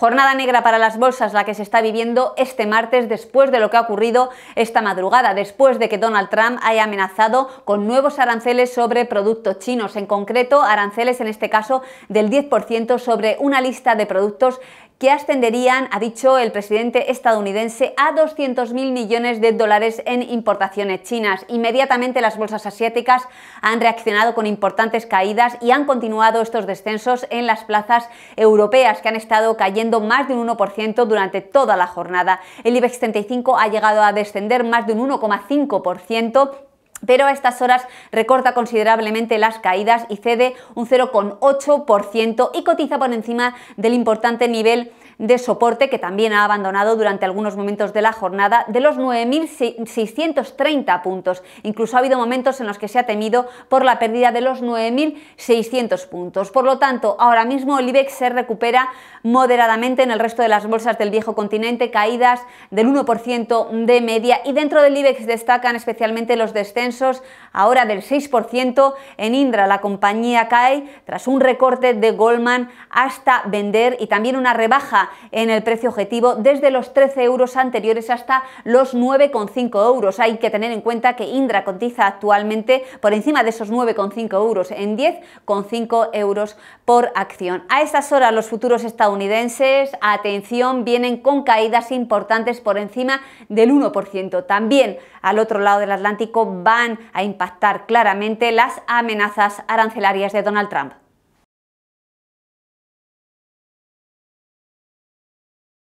Jornada negra para las bolsas la que se está viviendo este martes después de lo que ha ocurrido esta madrugada, después de que Donald Trump haya amenazado con nuevos aranceles sobre productos chinos, en concreto aranceles en este caso del 10% sobre una lista de productos que ascenderían, ha dicho el presidente estadounidense, a 200.000 millones de dólares en importaciones chinas. Inmediatamente las bolsas asiáticas han reaccionado con importantes caídas y han continuado estos descensos en las plazas europeas, que han estado cayendo más de un 1% durante toda la jornada. El IBEX 35 ha llegado a descender más de un 1,5% pero a estas horas recorta considerablemente las caídas y cede un 0,8% y cotiza por encima del importante nivel de soporte que también ha abandonado durante algunos momentos de la jornada de los 9.630 puntos. Incluso ha habido momentos en los que se ha temido por la pérdida de los 9.600 puntos. Por lo tanto, ahora mismo el IBEX se recupera moderadamente en el resto de las bolsas del viejo continente, caídas del 1% de media y dentro del IBEX destacan especialmente los descensos ahora del 6% en Indra. La compañía cae tras un recorte de Goldman hasta vender y también una rebaja en el precio objetivo desde los 13 euros anteriores hasta los 9,5 euros. Hay que tener en cuenta que Indra cotiza actualmente por encima de esos 9,5 euros, en 10,5 euros por acción. A estas horas los futuros estadounidenses, atención, vienen con caídas importantes por encima del 1%. También al otro lado del Atlántico van a impactar claramente las amenazas arancelarias de Donald Trump.